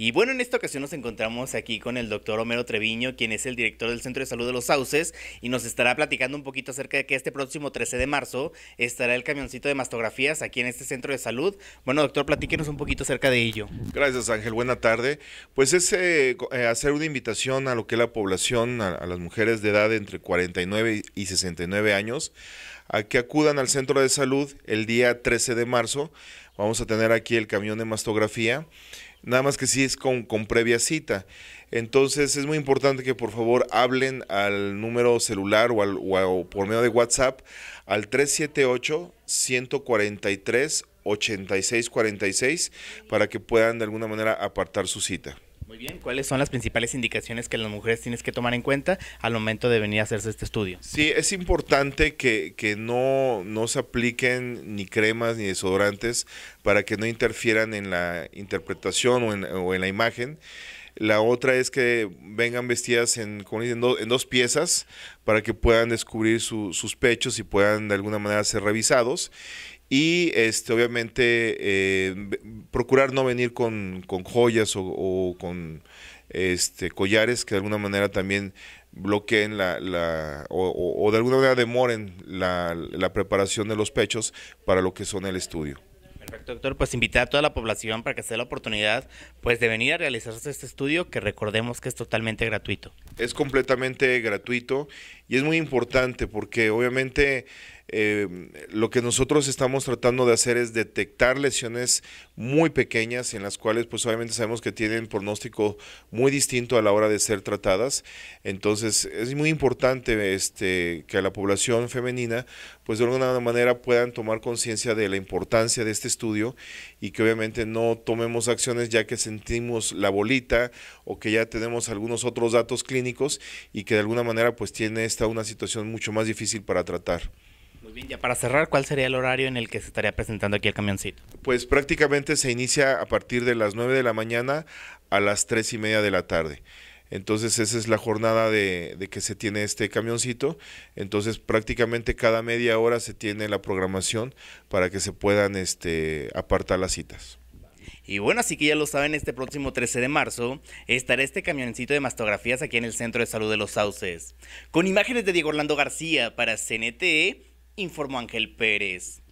Y bueno, en esta ocasión nos encontramos aquí con el doctor Homero Treviño, quien es el director del Centro de Salud de los Sauces, y nos estará platicando un poquito acerca de que este próximo 13 de marzo estará el camioncito de mastografías aquí en este centro de salud. Bueno, doctor, platíquenos un poquito acerca de ello. Gracias, Ángel. Buena tarde. Pues es eh, eh, hacer una invitación a lo que es la población, a, las mujeres de edad entre 49 y 69 años, a que acudan al centro de salud el día 13 de marzo. Vamos a tener aquí el camión de mastografía. Nada más que si es con, previa cita. Entonces es muy importante que por favor hablen al número celular o, al, o por medio de WhatsApp al 378-143-8646 para que puedan de alguna manera apartar su cita. Muy bien, ¿cuáles son las principales indicaciones que las mujeres tienes que tomar en cuenta al momento de venir a hacerse este estudio? Sí, es importante que, que no, no se apliquen ni cremas ni desodorantes para que no interfieran en la interpretación o en, o en la imagen. La otra es que vengan vestidas en, como en dos piezas para que puedan descubrir sus pechos y puedan de alguna manera ser revisados. Y este, obviamente eh, procurar no venir con, con joyas o, con este, collares que de alguna manera también bloqueen la, o, o, de alguna manera demoren la, la preparación de los pechos para lo que son el estudio. Perfecto, doctor. Pues invitar a toda la población para que se dé la oportunidad pues, de venir a realizarse este estudio, que recordemos que es totalmente gratuito. Es completamente gratuito y es muy importante porque obviamente Em, lo que nosotros estamos tratando de hacer es detectar lesiones muy pequeñas en las cuales pues obviamente sabemos que tienen pronóstico muy distinto a la hora de ser tratadas. Entonces es muy importante este, que la población femenina pues de alguna manera puedan tomar conciencia de la importancia de este estudio y que obviamente no tomemos acciones ya que sentimos la bolita o que ya tenemos algunos otros datos clínicos y que de alguna manera pues tiene esta una situación mucho más difícil para tratar para cerrar, ¿cuál sería el horario en el que se estaría presentando aquí el camioncito? Pues prácticamente se inicia a partir de las 9 de la mañana a las 3 y media de la tarde. Entonces esa es la jornada de, que se tiene este camioncito. Entonces prácticamente cada media hora se tiene la programación para que se puedan este, apartar las citas. Y bueno, así que ya lo saben, este próximo 13 de marzo estará este camioncito de mastografías aquí en el Centro de Salud de los Sauces. Con imágenes de Diego Orlando García para CNT, informó Ángel Pérez.